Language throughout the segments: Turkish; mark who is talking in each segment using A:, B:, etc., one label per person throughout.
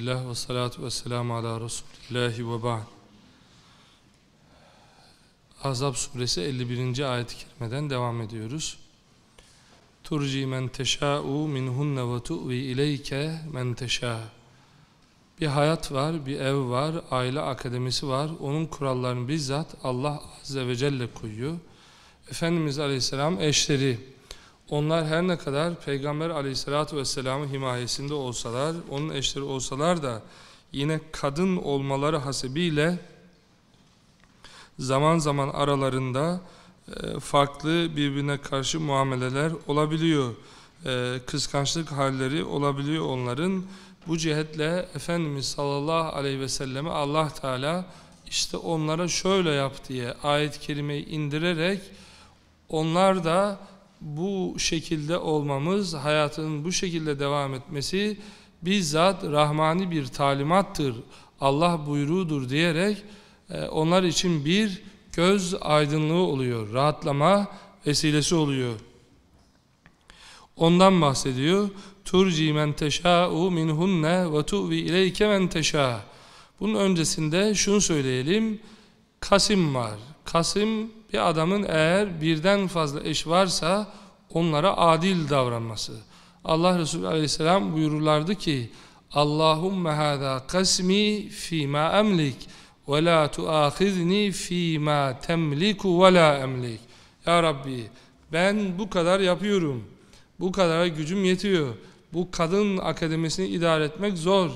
A: Elhamdülillah ve salatu ve selamu ala Resulillahi ve ba'd. Azap suresi 51. ayet-i kerimeden devam ediyoruz. Turci men teşâ'u minhunne ve tu'vi ileyke men teşâ. Bir hayat var, bir ev var, aile akademisi var. Onun kurallarını bizzat Allah Azze ve Celle koyuyor. Efendimiz Aleyhisselam eşleri onlar her ne kadar Peygamber aleyhissalatü vesselamın himayesinde olsalar, onun eşleri olsalar da yine kadın olmaları hasebiyle zaman zaman aralarında e, farklı birbirine karşı muameleler olabiliyor. E, kıskançlık halleri olabiliyor onların. Bu cihetle Efendimiz sallallahu aleyhi ve selleme Allah Teala işte onlara şöyle yap diye ayet-i kerimeyi indirerek onlar da bu şekilde olmamız, hayatının bu şekilde devam etmesi bizzat rahmani bir talimattır, Allah buyruğudur diyerek e, onlar için bir göz aydınlığı oluyor, rahatlama vesilesi oluyor. Ondan bahsediyor. Turci men teşâ'u minhunne ve tu'vi ileyke men teşâ. Bunun öncesinde şunu söyleyelim. Kasım var. Kasım bir adamın eğer birden fazla eş varsa onlara adil davranması. Allah Resulü aleyhisselam buyururlardı ki Allahümme hâzâ kasmi fîmâ emlik ve lâ tuâhizni fîmâ temliku ve lâ emlik Ya Rabbi ben bu kadar yapıyorum. Bu kadara gücüm yetiyor. Bu kadın akademisini idare etmek zor.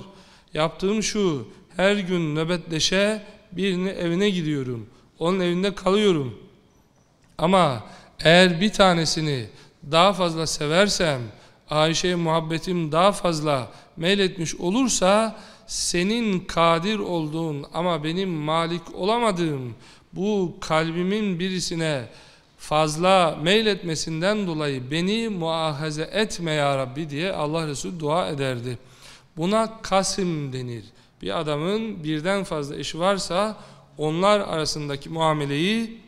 A: Yaptığım şu, her gün nöbetleşe birini evine gidiyorum. Onun evinde kalıyorum. Ama eğer bir tanesini daha fazla seversem, Ayşe'ye muhabbetim daha fazla meyletmiş olursa, senin kadir olduğun ama benim malik olamadığım bu kalbimin birisine fazla meyletmesinden dolayı beni muahaze etme ya Rabbi diye Allah Resulü dua ederdi. Buna kasim denir. Bir adamın birden fazla eşi varsa onlar arasındaki muameleyi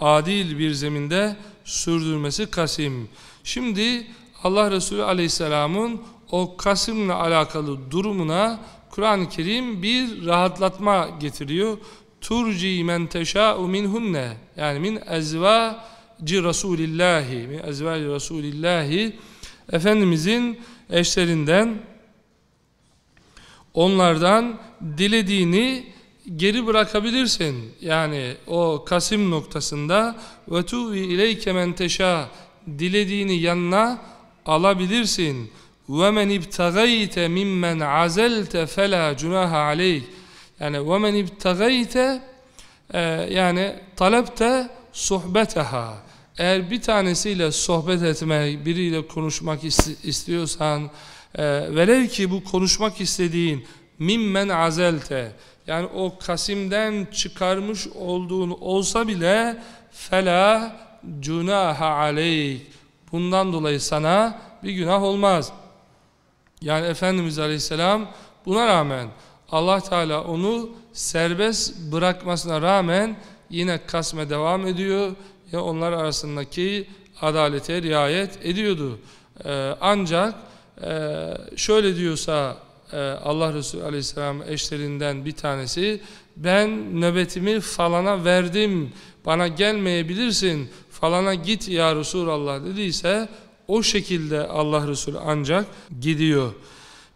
A: adil bir zeminde sürdürmesi Kasım. Şimdi Allah Resulü Aleyhisselam'ın o Kasım'la alakalı durumuna Kur'an-ı Kerim bir rahatlatma getiriyor. Turci men teşâ'u minhunne yani min ezvâci Resulillahi min ezvâci Resulillahi Efendimizin eşlerinden onlardan dilediğini geri bırakabilirsin. Yani o kasim noktasında ve tuvi ileyke men teşa dilediğini yanına alabilirsin. Ve men ibtagayte mimmen azelte fela cunaha aleyk. Yani ve men ibtagayte e, yani talepte sohbeteha. Eğer bir tanesiyle sohbet etmek, biriyle konuşmak istiyorsan, e, velev ki bu konuşmak istediğin mimmen azelte yani o kasimden çıkarmış olduğun olsa bile fela cunaha aleyk bundan dolayı sana bir günah olmaz yani Efendimiz Aleyhisselam buna rağmen Allah Teala onu serbest bırakmasına rağmen yine kasme devam ediyor ya onlar arasındaki adalete riayet ediyordu ee, ancak e, şöyle diyorsa e, Allah Resulü Aleyhisselam eşlerinden bir tanesi ben nöbetimi falana verdim bana gelmeyebilirsin falana git ya Resulallah dediyse o şekilde Allah Resulü ancak gidiyor.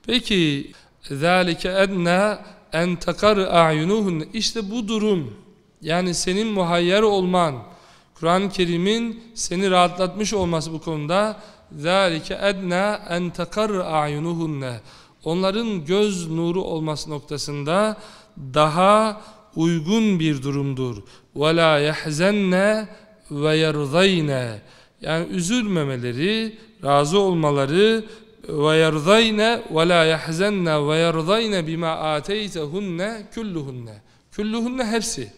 A: Peki ذَٰلِكَ اَدْنَا اَنْ تَقَرْ اَعْيُنُهُنَّ İşte bu durum yani senin muhayyer olman Kur'an-ı Kerim'in seni rahatlatmış olması bu konuda ذَٰلِكَ اَدْنَا اَنْ تَقَرْ اَعْيُنُهُنَّ onların göz nuru olması noktasında daha uygun bir durumdur. وَلَا يَحْزَنَّ وَيَرْضَيْنَ Yani üzülmemeleri, razı olmaları وَيَرْضَيْنَ وَلَا يَحْزَنَّ وَيَرْضَيْنَ بِمَا آتَيْتَهُنَّ كُلُّهُنَّ Küllühünne hepsi.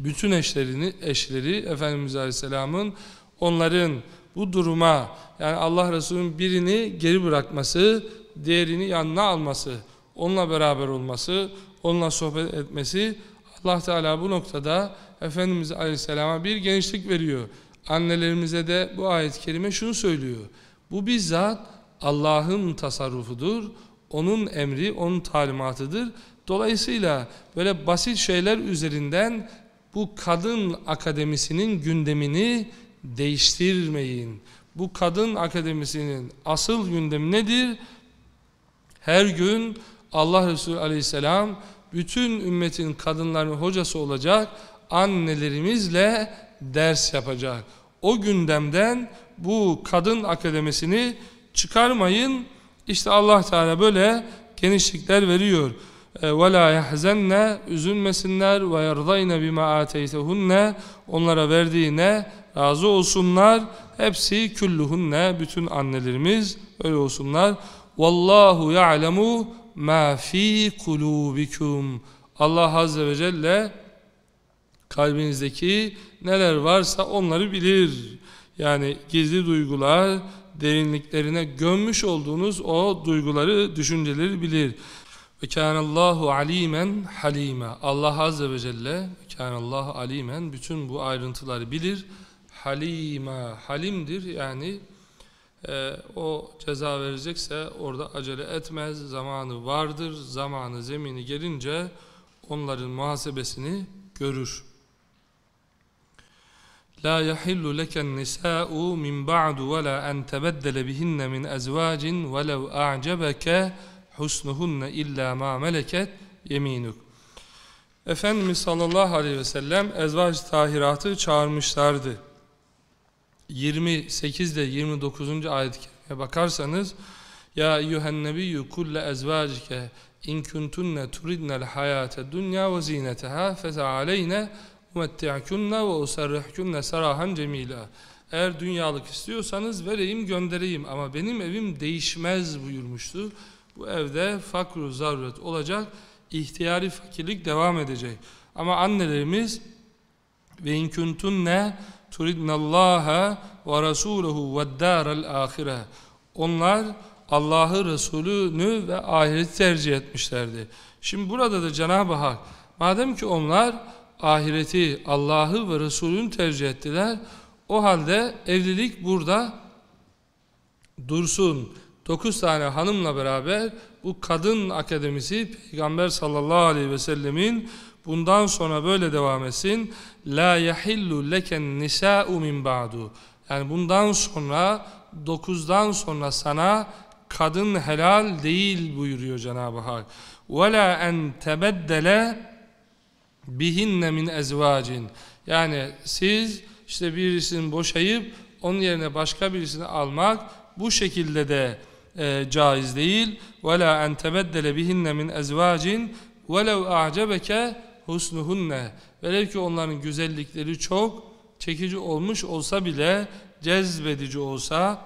A: Bütün eşlerini, eşleri Efendimiz Aleyhisselam'ın onların bu duruma yani Allah Resulü'nün birini geri bırakması değerini yanına alması, onunla beraber olması, onunla sohbet etmesi Allah Teala bu noktada Efendimiz Aleyhisselam'a bir genişlik veriyor. Annelerimize de bu ayet-i kerime şunu söylüyor. Bu bizzat Allah'ın tasarrufudur. Onun emri, onun talimatıdır. Dolayısıyla böyle basit şeyler üzerinden bu kadın akademisinin gündemini değiştirmeyin. Bu kadın akademisinin asıl gündemi nedir? Her gün Allah Resulü aleyhisselam bütün ümmetin kadınlarının hocası olacak annelerimizle ders yapacak. O gündemden bu kadın akademisini çıkarmayın. İşte Allah Teala böyle genişlikler veriyor. وَلَا e, يَحْزَنَّ Üzülmesinler وَيَرْضَيْنَ بِمَا آتَيْتَهُنَّ Onlara verdiğine razı olsunlar. Hepsi küllühünne bütün annelerimiz öyle olsunlar. Vallahu ya'lemu ma fi kulubikum. Allah azze ve celle kalbinizdeki neler varsa onları bilir. Yani gizli duygular derinliklerine gömmüş olduğunuz o duyguları, düşünceleri bilir. Ve kânallâhu alîmen halime. Allah azze ve celle kânallâhu alîmen bütün bu ayrıntıları bilir. Halîme halimdir yani e, o ceza verecekse orada acele etmez. Zamanı vardır. Zamanı zemini gelince onların muhasebesini görür. La yahillu leken nisa'u min ba'du ve la en tebeddele bihinne min ezvacin ve lev a'cebeke husnuhunne illa ma meleket yeminuk. Efendimiz sallallahu aleyhi ve sellem ezvac tahiratı çağırmışlardı. 28 ile 29. ayet-i kerimeye bakarsanız Ya eyyühen nebiyyü kulle ezvacike in kuntunne turidnel hayate dünya ve zineteha fetealeyne umetti'kunne ve usarrihkunne sarahan cemila eğer dünyalık istiyorsanız vereyim göndereyim ama benim evim değişmez buyurmuştu. Bu evde fakru zaruret olacak, ihtiyari fakirlik devam edecek. Ama annelerimiz ve inkuntunne turidnallaha ve rasuluhu ve daral Onlar Allah'ı, Resulünü ve ahireti tercih etmişlerdi. Şimdi burada da Cenab-ı Hak madem ki onlar ahireti, Allah'ı ve Resulünü tercih ettiler, o halde evlilik burada dursun. 9 tane hanımla beraber bu kadın akademisi Peygamber sallallahu aleyhi ve sellemin bundan sonra böyle devam etsin la yahillu leken nisa'u min ba'du. Yani bundan sonra dokuzdan sonra sana kadın helal değil buyuruyor Cenab-ı Hak. Ve la en tebeddele bihinne min ezvacin. Yani siz işte birisini boşayıp onun yerine başka birisini almak bu şekilde de e, caiz değil. Ve la en tebeddele bihinne min ezvacin velev a'cebeke husnuhunne Velev ki onların güzellikleri çok çekici olmuş olsa bile cezbedici olsa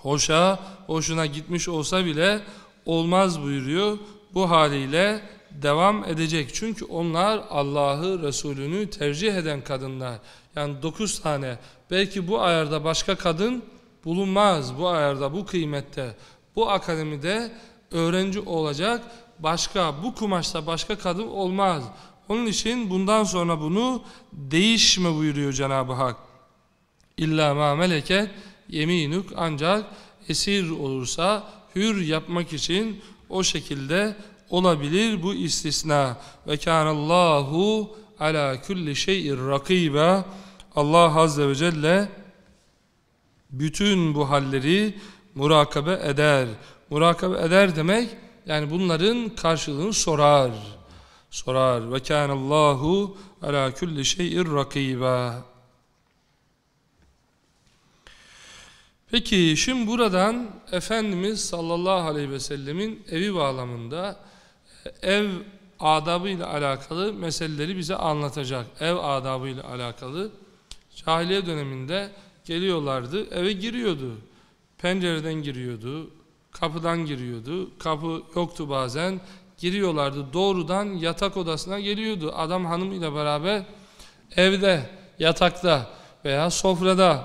A: hoşa hoşuna gitmiş olsa bile olmaz buyuruyor. Bu haliyle devam edecek. Çünkü onlar Allah'ı, Resulünü tercih eden kadınlar. Yani dokuz tane. Belki bu ayarda başka kadın bulunmaz. Bu ayarda, bu kıymette, bu akademide öğrenci olacak başka, bu kumaşta başka kadın olmaz. Onun için bundan sonra bunu değişme buyuruyor Cenab-ı Hak. İlla ma meleket yeminuk ancak esir olursa hür yapmak için o şekilde olabilir bu istisna. Ve kânallâhu ala kulli şeyir rakibe. Allah Azze ve Celle bütün bu halleri murakabe eder. Murakabe eder demek yani bunların karşılığını sorar sorar. Ve kânallâhu ala kulli şeyin rakîbâ. Peki şimdi buradan Efendimiz sallallahu aleyhi ve sellemin evi bağlamında e, ev adabı ile alakalı meseleleri bize anlatacak. Ev adabı ile alakalı cahiliye döneminde geliyorlardı, eve giriyordu. Pencereden giriyordu, kapıdan giriyordu. Kapı yoktu bazen giriyorlardı. Doğrudan yatak odasına geliyordu. Adam hanımıyla beraber evde, yatakta veya sofrada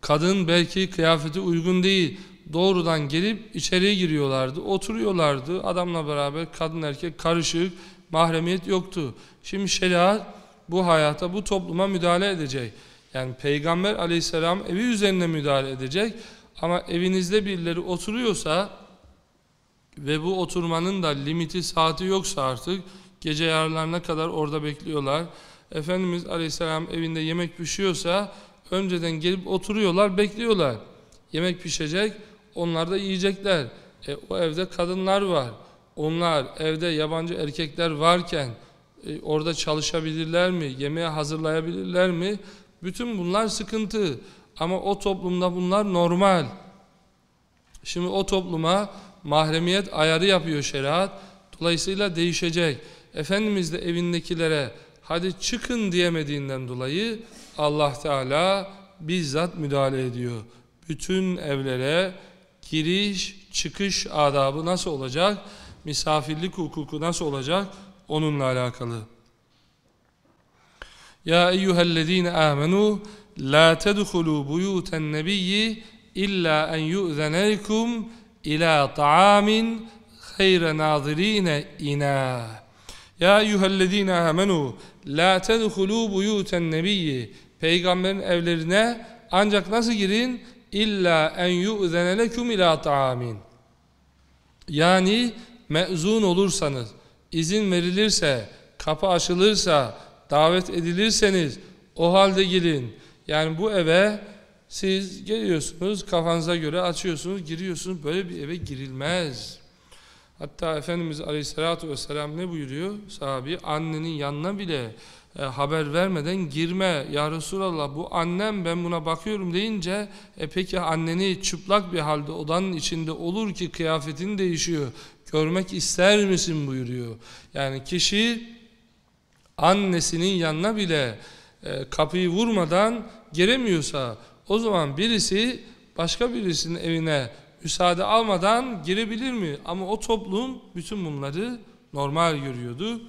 A: kadın belki kıyafeti uygun değil. Doğrudan gelip içeriye giriyorlardı. Oturuyorlardı. Adamla beraber kadın erkek karışık, mahremiyet yoktu. Şimdi şeriat bu hayata, bu topluma müdahale edecek. Yani Peygamber aleyhisselam evi üzerine müdahale edecek. Ama evinizde birileri oturuyorsa ve bu oturmanın da limiti saati yoksa artık gece yarlarına kadar orada bekliyorlar. Efendimiz Aleyhisselam evinde yemek pişiyorsa önceden gelip oturuyorlar, bekliyorlar. Yemek pişecek, onlar da yiyecekler. E, o evde kadınlar var. Onlar evde yabancı erkekler varken e, orada çalışabilirler mi? yemeği hazırlayabilirler mi? Bütün bunlar sıkıntı. Ama o toplumda bunlar normal. Şimdi o topluma mahremiyet ayarı yapıyor şeriat. Dolayısıyla değişecek. Efendimiz de evindekilere hadi çıkın diyemediğinden dolayı Allah Teala bizzat müdahale ediyor. Bütün evlere giriş çıkış adabı nasıl olacak? Misafirlik hukuku nasıl olacak? Onunla alakalı. Ya eyyühellezine amenu la tedhulu buyuten nebiyyi illa en yu'zenelikum ila ta'amin hayra nazirine ina. Ya eyyühellezine amenu la tedhulu buyuten nebiyyi. Peygamberin evlerine ancak nasıl girin? İlla en yu'zene leküm ila ta'amin. Yani mezun olursanız, izin verilirse, kapı açılırsa, davet edilirseniz o halde gelin. Yani bu eve siz geliyorsunuz kafanıza göre açıyorsunuz giriyorsunuz böyle bir eve girilmez. Hatta Efendimiz Aleyhisselatü Vesselam ne buyuruyor? Sahabi annenin yanına bile e, haber vermeden girme. Ya Resulallah bu annem ben buna bakıyorum deyince e peki anneni çıplak bir halde odanın içinde olur ki kıyafetin değişiyor. Görmek ister misin buyuruyor. Yani kişi annesinin yanına bile e, kapıyı vurmadan giremiyorsa o zaman birisi başka birisinin evine müsaade almadan girebilir mi? Ama o toplum bütün bunları normal görüyordu.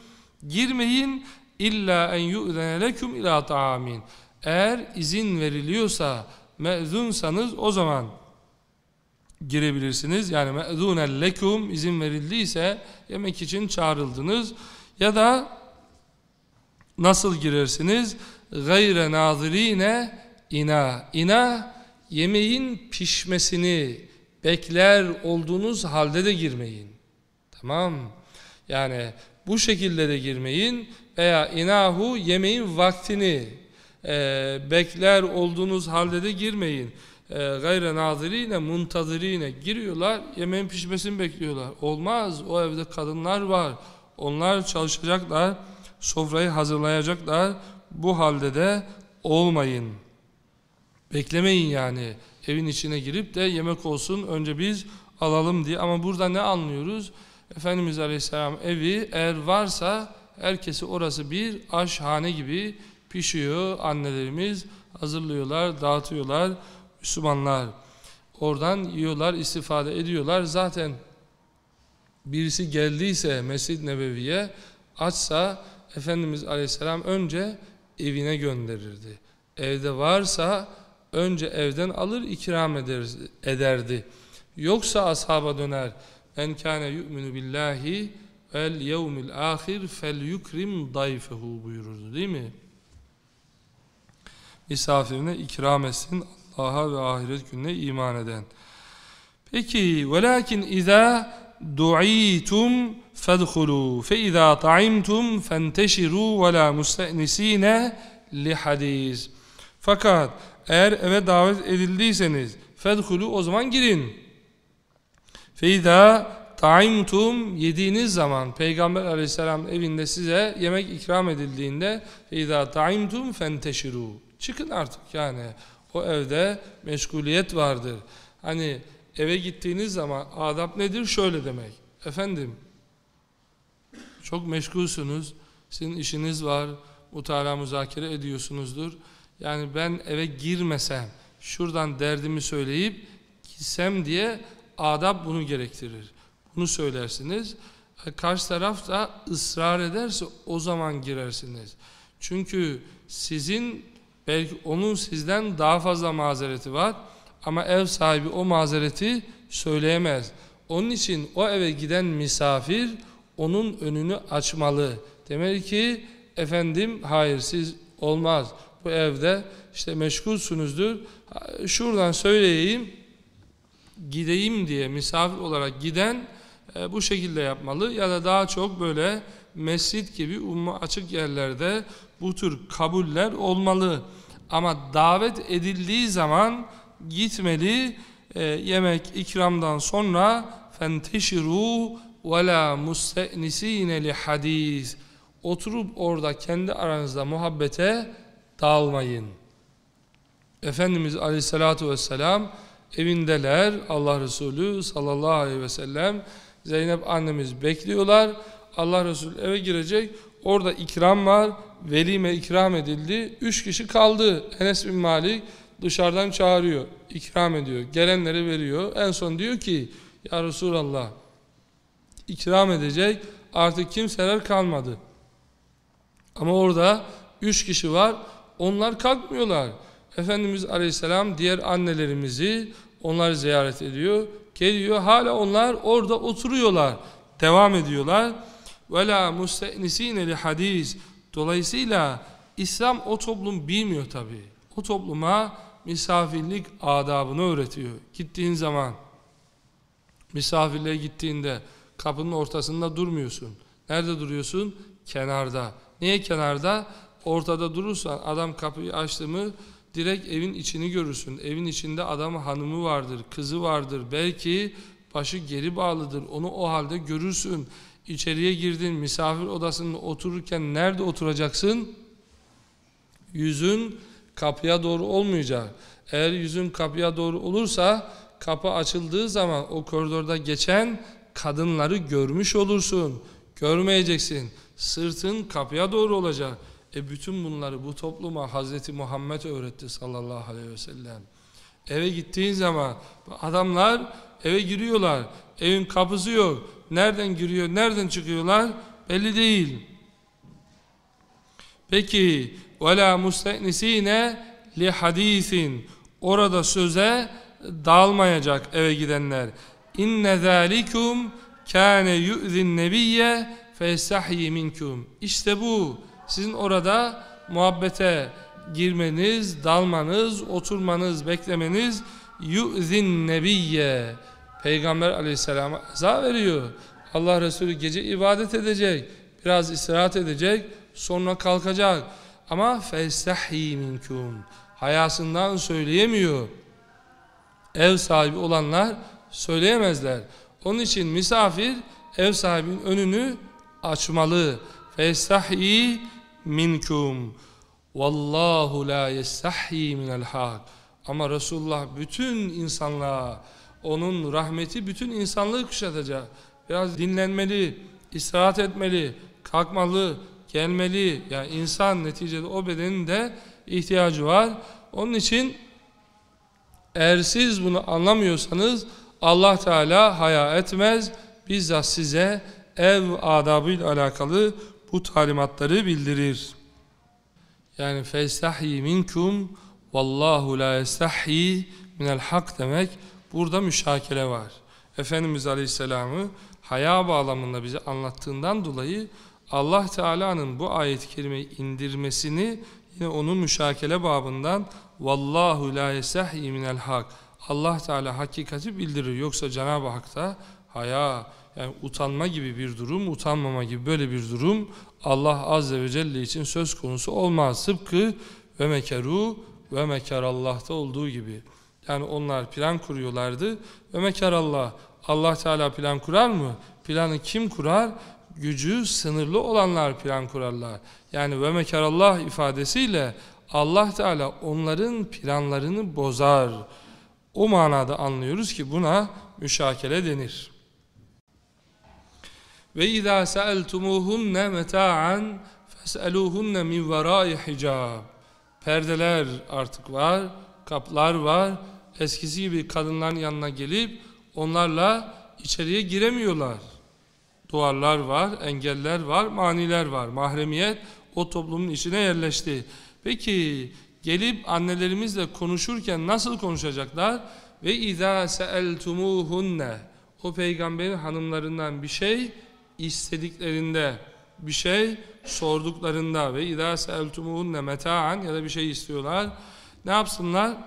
A: Girmeyin illa en yu'zene leküm ila ta'amin. Eğer izin veriliyorsa, mezunsanız o zaman girebilirsiniz. Yani me'zunen lekum izin verildiyse yemek için çağrıldınız. Ya da nasıl girersiniz? Gayre nazirine ina. İna yemeğin pişmesini bekler olduğunuz halde de girmeyin. Tamam. Yani bu şekilde de girmeyin veya inahu yemeğin vaktini e, bekler olduğunuz halde de girmeyin. E, gayre nazirine, muntazirine giriyorlar, yemeğin pişmesini bekliyorlar. Olmaz, o evde kadınlar var. Onlar çalışacaklar, sofrayı hazırlayacaklar. Bu halde de olmayın.'' Beklemeyin yani evin içine girip de yemek olsun önce biz alalım diye. Ama burada ne anlıyoruz? Efendimiz Aleyhisselam evi eğer varsa herkesi orası bir aşhane gibi pişiyor. Annelerimiz hazırlıyorlar, dağıtıyorlar. Müslümanlar oradan yiyorlar, istifade ediyorlar. Zaten birisi geldiyse Mescid-i Nebevi'ye açsa Efendimiz Aleyhisselam önce evine gönderirdi. Evde varsa önce evden alır ikram eder, ederdi. Yoksa ashaba döner. En kâne yu'minu billahi vel yevmil ahir fel yukrim dayfehu buyururdu değil mi? Misafirine ikram etsin Allah'a ve ahiret gününe iman eden. Peki velakin izâ du'itum fedhulu fe izâ ta'imtum fenteşirû ve la musta'nisîne li hadis. Fakat eğer eve davet edildiyseniz fedhulu o zaman girin. Feyda taimtum yediğiniz zaman Peygamber aleyhisselam evinde size yemek ikram edildiğinde feyda taimtum fenteşiru çıkın artık yani o evde meşguliyet vardır. Hani eve gittiğiniz zaman adab nedir? Şöyle demek. Efendim çok meşgulsünüz. Sizin işiniz var. Mutala müzakere ediyorsunuzdur. Yani ben eve girmesem, şuradan derdimi söyleyip gitsem diye adab bunu gerektirir. Bunu söylersiniz. E, karşı taraf da ısrar ederse o zaman girersiniz. Çünkü sizin belki onun sizden daha fazla mazereti var ama ev sahibi o mazereti söyleyemez. Onun için o eve giden misafir onun önünü açmalı. Demek ki efendim hayır siz olmaz bu evde işte meşgulsünüzdür. Şuradan söyleyeyim, gideyim diye misafir olarak giden e, bu şekilde yapmalı. Ya da daha çok böyle mescit gibi umma açık yerlerde bu tür kabuller olmalı. Ama davet edildiği zaman gitmeli, e, yemek ikramdan sonra فَانْتَشِرُوا وَلَا مُسْتَئْنِس۪ينَ hadis Oturup orada kendi aranızda muhabbete dağılmayın. Efendimiz aleyhissalatu vesselam evindeler Allah Resulü sallallahu aleyhi ve sellem Zeynep annemiz bekliyorlar. Allah Resulü eve girecek. Orada ikram var. Velime ikram edildi. Üç kişi kaldı. Enes bin Malik dışarıdan çağırıyor. İkram ediyor. Gelenlere veriyor. En son diyor ki Ya Resulallah ikram edecek artık kimseler kalmadı. Ama orada üç kişi var onlar kalkmıyorlar. Efendimiz Aleyhisselam diğer annelerimizi onlar ziyaret ediyor. Geliyor hala onlar orada oturuyorlar. Devam ediyorlar. Ve la hadis. Dolayısıyla İslam o toplum bilmiyor tabi. O topluma misafirlik adabını öğretiyor. Gittiğin zaman misafirliğe gittiğinde kapının ortasında durmuyorsun. Nerede duruyorsun? Kenarda. Niye kenarda? ortada durursan adam kapıyı açtı mı direkt evin içini görürsün. Evin içinde adamın hanımı vardır, kızı vardır. Belki başı geri bağlıdır. Onu o halde görürsün. İçeriye girdin, misafir odasında otururken nerede oturacaksın? Yüzün kapıya doğru olmayacak. Eğer yüzün kapıya doğru olursa kapı açıldığı zaman o koridorda geçen kadınları görmüş olursun. Görmeyeceksin. Sırtın kapıya doğru olacak. E bütün bunları bu topluma Hazreti Muhammed öğretti sallallahu aleyhi ve sellem. Eve gittiğin zaman adamlar eve giriyorlar. Evin kapısı yok. Nereden giriyor, nereden çıkıyorlar belli değil. Peki وَلَا مُسْتَئْنِس۪ينَ لِحَد۪يثٍ Orada söze dalmayacak eve gidenler. İnne zalikum kâne yu'zin nebiyye festahyi minkum. İşte bu sizin orada muhabbete girmeniz, dalmanız, oturmanız, beklemeniz yu'zin nebiyye Peygamber aleyhisselama eza veriyor. Allah Resulü gece ibadet edecek, biraz istirahat edecek, sonra kalkacak. Ama festahi minkum hayasından söyleyemiyor. Ev sahibi olanlar söyleyemezler. Onun için misafir ev sahibinin önünü açmalı. Festahi minkum vallahu la yestahyi min hak ama Resulullah bütün insanlığa onun rahmeti bütün insanlığı kuşatacak biraz dinlenmeli istirahat etmeli kalkmalı gelmeli yani insan neticede o bedenin de ihtiyacı var onun için eğer siz bunu anlamıyorsanız Allah Teala haya etmez bizzat size ev adabıyla alakalı bu talimatları bildirir. Yani festahyi minkum vallahu la yestahyi minel hak demek burada müşakele var. Efendimiz Aleyhisselam'ı haya bağlamında bize anlattığından dolayı Allah Teala'nın bu ayet-i kerimeyi indirmesini yine onun müşakele babından vallahu la yestahyi minel hak Allah Teala hakikati bildirir. Yoksa Cenab-ı Hak da haya, yani utanma gibi bir durum, utanmama gibi böyle bir durum Allah Azze ve Celle için söz konusu olmaz. Tıpkı ve mekeru ve Allah'ta olduğu gibi. Yani onlar plan kuruyorlardı ve mekarallah. Allah Teala plan kurar mı? Planı kim kurar? Gücü sınırlı olanlar plan kurarlar. Yani ve Allah ifadesiyle Allah Teala onların planlarını bozar. O manada anlıyoruz ki buna müşakele denir. Ve izâ seeltumûhunne meta'an fes'elûhunne min verâi hicab. Perdeler artık var, kaplar var. Eskisi gibi kadınların yanına gelip onlarla içeriye giremiyorlar. Duvarlar var, engeller var, maniler var. Mahremiyet o toplumun içine yerleşti. Peki gelip annelerimizle konuşurken nasıl konuşacaklar? Ve izâ seeltumûhunne o peygamberin hanımlarından bir şey istediklerinde bir şey sorduklarında ve idâ seeltumuhunne meta'an ya da bir şey istiyorlar. Ne yapsınlar?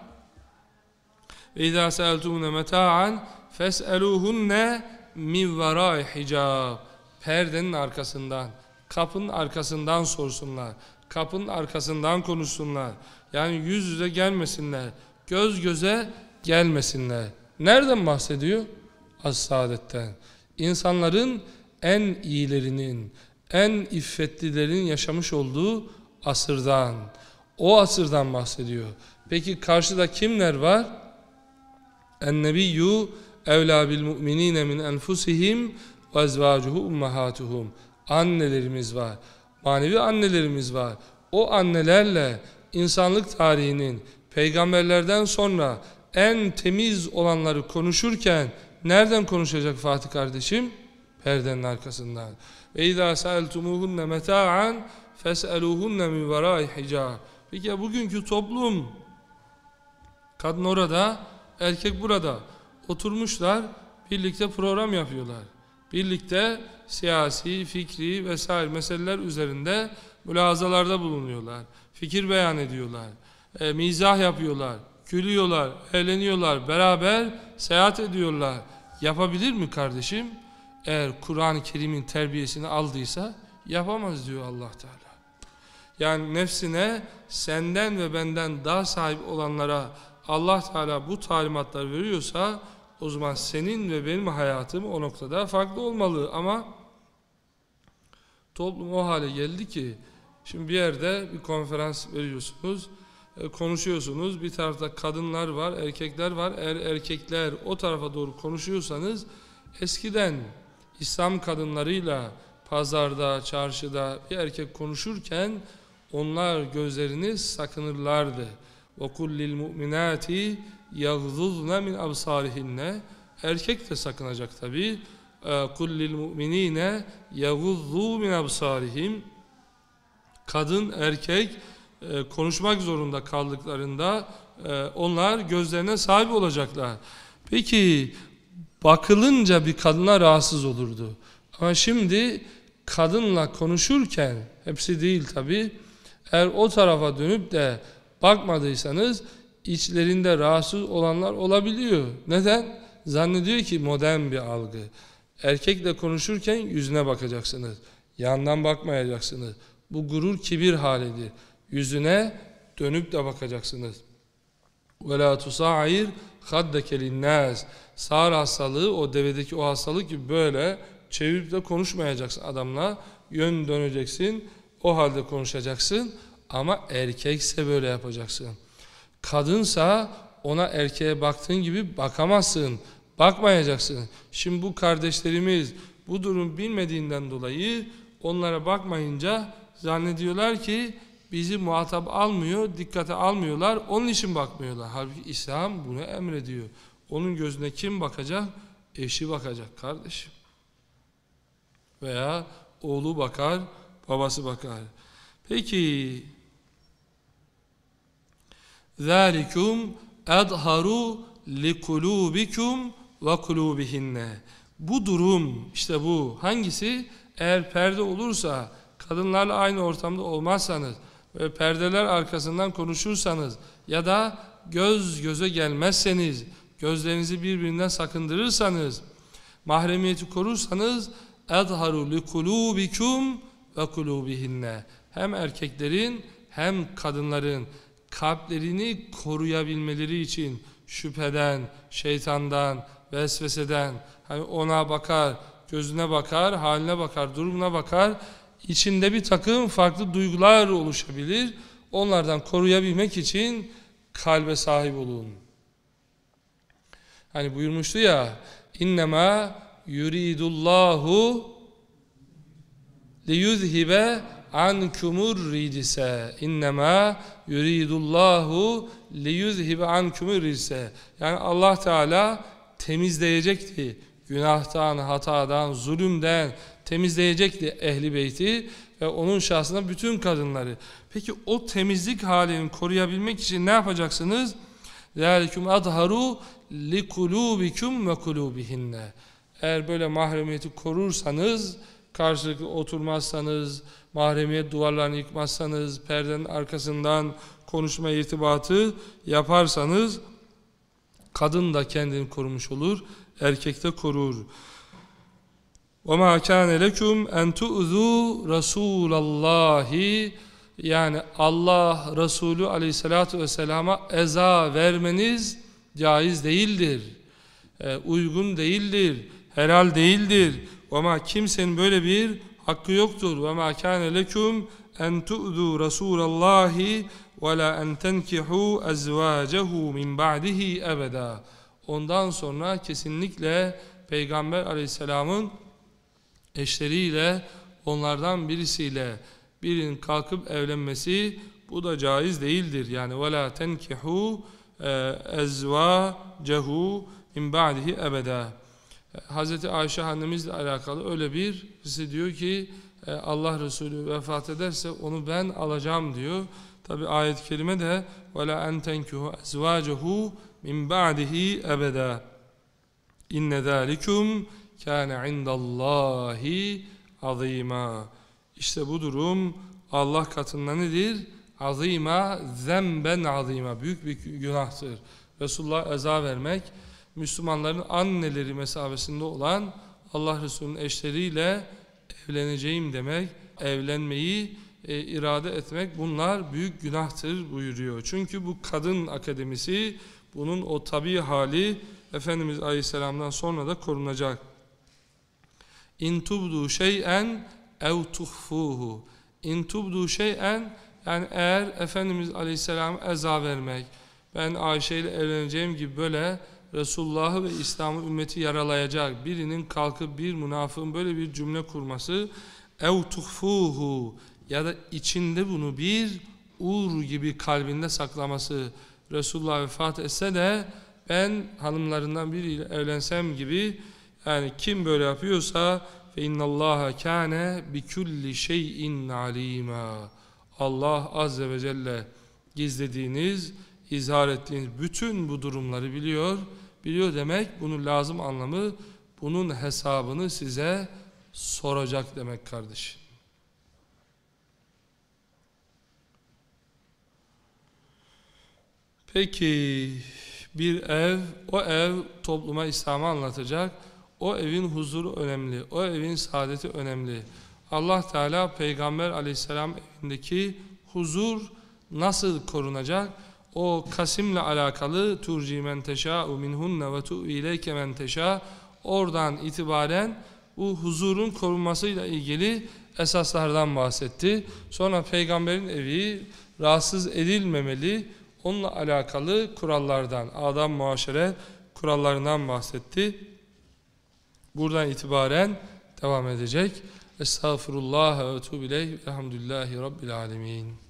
A: Ve idâ seeltumuhunne meta'an fes'eluhunne min verâi hicab. Perdenin arkasından, kapının arkasından sorsunlar. Kapının arkasından konuşsunlar. Yani yüz yüze gelmesinler. Göz göze gelmesinler. Nereden bahsediyor? Az saadetten. İnsanların en iyilerinin, en iffetlilerin yaşamış olduğu asırdan, o asırdan bahsediyor. Peki karşıda kimler var? Ennebiyyü evlâ bil mu'minîne min enfusihim ve ezvâcuhu ummahâtuhum. Annelerimiz var, manevi annelerimiz var. O annelerle insanlık tarihinin peygamberlerden sonra en temiz olanları konuşurken nereden konuşacak Fatih kardeşim? Perdenin arkasından. Ve izâ sâeltumûhunne meta'an fes'elûhunne min verâi hicâb. Peki ya bugünkü toplum kadın orada, erkek burada oturmuşlar, birlikte program yapıyorlar. Birlikte siyasi, fikri vesaire meseleler üzerinde mülazalarda bulunuyorlar. Fikir beyan ediyorlar. E, mizah yapıyorlar. Gülüyorlar, eğleniyorlar, beraber seyahat ediyorlar. Yapabilir mi kardeşim? eğer Kur'an-ı Kerim'in terbiyesini aldıysa yapamaz diyor allah Teala. Yani nefsine senden ve benden daha sahip olanlara allah Teala bu talimatları veriyorsa o zaman senin ve benim hayatım o noktada farklı olmalı ama toplum o hale geldi ki şimdi bir yerde bir konferans veriyorsunuz e, konuşuyorsunuz bir tarafta kadınlar var erkekler var eğer erkekler o tarafa doğru konuşuyorsanız eskiden İslam kadınlarıyla pazarda, çarşıda bir erkek konuşurken onlar gözlerini sakınırlardı. وَقُلْ لِلْمُؤْمِنَاتِ يَغْضُضْنَ min absarihinne Erkek de sakınacak tabi. قُلْ لِلْمُؤْمِن۪ينَ يَغُضُّوا min absarihim Kadın, erkek e, konuşmak zorunda kaldıklarında e, onlar gözlerine sahip olacaklar. Peki bakılınca bir kadına rahatsız olurdu. Ama şimdi kadınla konuşurken, hepsi değil tabi, eğer o tarafa dönüp de bakmadıysanız içlerinde rahatsız olanlar olabiliyor. Neden? Zannediyor ki modern bir algı. Erkekle konuşurken yüzüne bakacaksınız. Yandan bakmayacaksınız. Bu gurur kibir halidir. Yüzüne dönüp de bakacaksınız. وَلَا تُسَعِرْ haddeke nez, Sağır hastalığı o devedeki o hastalık gibi böyle çevirip de konuşmayacaksın adamla. Yön döneceksin. O halde konuşacaksın. Ama erkekse böyle yapacaksın. Kadınsa ona erkeğe baktığın gibi bakamazsın. Bakmayacaksın. Şimdi bu kardeşlerimiz bu durum bilmediğinden dolayı onlara bakmayınca zannediyorlar ki bizi muhatap almıyor, dikkate almıyorlar. Onun için bakmıyorlar. Halbuki İslam bunu emrediyor. Onun gözüne kim bakacak? Eşi bakacak kardeşim. Veya oğlu bakar, babası bakar. Peki ذَٰلِكُمْ اَدْهَرُوا لِقُلُوبِكُمْ وَقُلُوبِهِنَّ Bu durum, işte bu. Hangisi? Eğer perde olursa, kadınlarla aynı ortamda olmazsanız, ve perdeler arkasından konuşursanız ya da göz göze gelmezseniz, gözlerinizi birbirinden sakındırırsanız, mahremiyeti korursanız اَظْهَرُ لِكُلُوبِكُمْ وَكُلُوبِهِنَّ Hem erkeklerin hem kadınların kalplerini koruyabilmeleri için şüpheden, şeytandan, vesveseden, hani ona bakar, gözüne bakar, haline bakar, durumuna bakar içinde bir takım farklı duygular oluşabilir. Onlardan koruyabilmek için kalbe sahip olun. Hani buyurmuştu ya innema yuridullahu liyuzhibe ankumur ridise innema yuridullahu liyuzhibe ankumur ridise yani Allah Teala temizleyecekti günahtan, hatadan, zulümden, temizleyecekti ehli beyti ve onun şahsına bütün kadınları. Peki o temizlik halini koruyabilmek için ne yapacaksınız? ذَٰلِكُمْ اَظْهَرُوا لِكُلُوبِكُمْ وَكُلُوبِهِنَّ Eğer böyle mahremiyeti korursanız, karşılıklı oturmazsanız, mahremiyet duvarlarını yıkmazsanız, perdenin arkasından konuşma irtibatı yaparsanız, kadın da kendini korumuş olur, erkek de korur. وَمَا كَانَ لَكُمْ اَنْ تُؤْذُوا رَسُولَ اللّٰهِ Yani Allah Resulü aleyhissalatu vesselama eza vermeniz caiz değildir. E, uygun değildir. Helal değildir. وَمَا Kimsenin böyle bir hakkı yoktur. وَمَا كَانَ لَكُمْ اَنْ تُؤْذُوا رَسُولَ اللّٰهِ وَلَا اَنْ تَنْكِحُوا اَزْوَاجَهُ مِنْ بَعْدِهِ اَبَدًا Ondan sonra kesinlikle Peygamber aleyhisselamın eşleriyle onlardan birisiyle birinin kalkıp evlenmesi bu da caiz değildir. Yani وَلَا تَنْكِحُوا اَزْوَاجَهُ اِنْ بَعْدِهِ اَبَدًا Hz. Ayşe annemizle alakalı öyle bir birisi diyor ki e, Allah Resulü vefat ederse onu ben alacağım diyor. Tabi ayet-i kerime de وَلَا اَنْ تَنْكِحُوا اَزْوَاجَهُ مِنْ بَعْدِهِ اَبَدًا اِنَّ ذَٰلِكُمْ kâne indallâhi azîmâ. İşte bu durum Allah katında nedir? Azîmâ, zemben azîmâ. Büyük bir günahtır. Resulullah'a eza vermek, Müslümanların anneleri mesabesinde olan Allah Resulü'nün eşleriyle evleneceğim demek, evlenmeyi e, irade etmek bunlar büyük günahtır buyuruyor. Çünkü bu kadın akademisi bunun o tabi hali Efendimiz Aleyhisselam'dan sonra da korunacak. İn tubdu şey'en ev tuhfuhu. İn tubdu şey'en yani eğer Efendimiz Aleyhisselam eza vermek, ben Ayşe ile evleneceğim gibi böyle Resulullah'ı ve İslam'ı ümmeti yaralayacak birinin kalkıp bir münafığın böyle bir cümle kurması ev tuhfuhu ya da içinde bunu bir uğur gibi kalbinde saklaması Resulullah vefat etse de ben hanımlarından biriyle evlensem gibi yani kim böyle yapıyorsa fe innallaha kâne bi kulli şeyin alîmâ. Allah azze ve celle gizlediğiniz, izhar ettiğiniz bütün bu durumları biliyor. Biliyor demek bunun lazım anlamı bunun hesabını size soracak demek kardeşim. Peki bir ev, o ev topluma İslam'ı anlatacak. O evin huzuru önemli. O evin saadeti önemli. Allah Teala Peygamber aleyhisselam evindeki huzur nasıl korunacak? O Kasim'le alakalı turci men teşâ'u minhunne ve tu'u ileyke men oradan itibaren bu huzurun korunmasıyla ilgili esaslardan bahsetti. Sonra peygamberin evi rahatsız edilmemeli. Onunla alakalı kurallardan, adam muaşere kurallarından bahsetti. Buradan itibaren devam edecek. Estağfurullah ve etûbü ileyh. Elhamdülillahi Rabbil alemin.